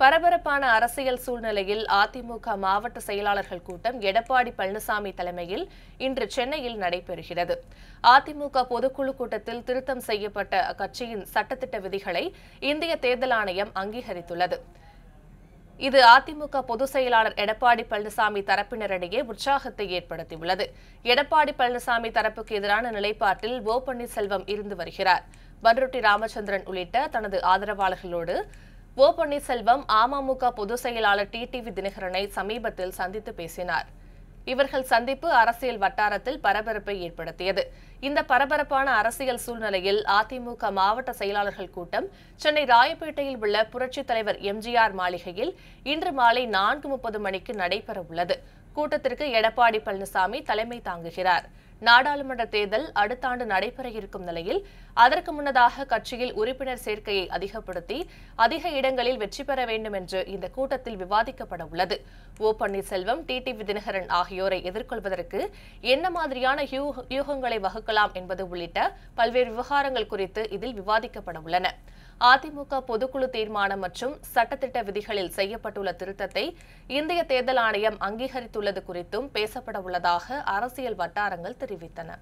பரபரப்பான அரசியல் சூழ்நிலையில் அதிமுக மாவட்ட செயலாளர்கள் கூட்டம் எடப்பாடி பழனிசாமி தலைமையில் இன்று சென்னையில் நடைபெறுகிறது அதிமுக பொதுக்குழு கூட்டத்தில் திருத்தம் செய்யப்பட்ட அக்கட்சியின் சட்டத்திட்ட விதிகளை இந்திய தேர்தல் ஆணையம் அங்கீகரித்துள்ளது இது அதிமுக பொதுச் செயலாளர் எடப்பாடி பழனிசாமி தரப்பினரிடையே உற்சாகத்தை ஏற்படுத்தியுள்ளது எடப்பாடி பழனிசாமி தரப்புக்கு எதிரான நிலைப்பாட்டில் ஓ பன்னீர்செல்வம் இருந்து வருகிறார் பன்ருட்டி ராமச்சந்திரன் உள்ளிட்ட தனது ஆதரவாளர்களோடு ஓ பன்னீர்செல்வம் அமமுக பொதுச் செயலாளர் டிடிவி தினகரனை சமீபத்தில் சந்தித்து பேசினார் இவர்கள் சந்திப்பு அரசியல் வட்டாரத்தில் பரபரப்பை ஏற்படுத்தியது இந்த பரபரப்பான அரசியல் சூழ்நிலையில் அதிமுக மாவட்ட செயலாளர்கள் கூட்டம் சென்னை ராயப்பேட்டையில் உள்ள புரட்சித் தலைவர் எம்ஜிஆர் மாளிகையில் இன்று மாலை நான்கு முப்பது மணிக்கு நடைபெறவுள்ளது கூட்டத்திற்கு எடப்பாடி பழனிசாமி தலைமை தாங்குகிறார் நாடாளுமன்ற தேர்தல் அடுத்த ஆண்டு நடைபெற இருக்கும் நிலையில் அதற்கு முன்னதாக கட்சியில் உறுப்பினர் சேர்க்கையை அதிகப்படுத்தி அதிக இடங்களில் வெற்றி பெற வேண்டும் என்று இந்த கூட்டத்தில் விவாதிக்கப்பட உள்ளது ஓ பன்னீர்செல்வம் டி தினகரன் ஆகியோரை எதிர்கொள்வதற்கு என்ன மாதிரியான யூகங்களை வகுக்கலாம் என்பது உள்ளிட்ட பல்வேறு விவகாரங்கள் குறித்து இதில் விவாதிக்கப்பட உள்ளன அதிமுக பொதுக்குழு தீர்மானம் மற்றும் சட்டத்திட்ட விதிகளில் செய்யப்பட்டுள்ள திருத்தத்தை இந்திய தேர்தல் ஆணையம் அங்கீகரித்துள்ளது குறித்தும் பேசப்பட உள்ளதாக அரசியல் வட்டாரங்கள் தெரிவித்தன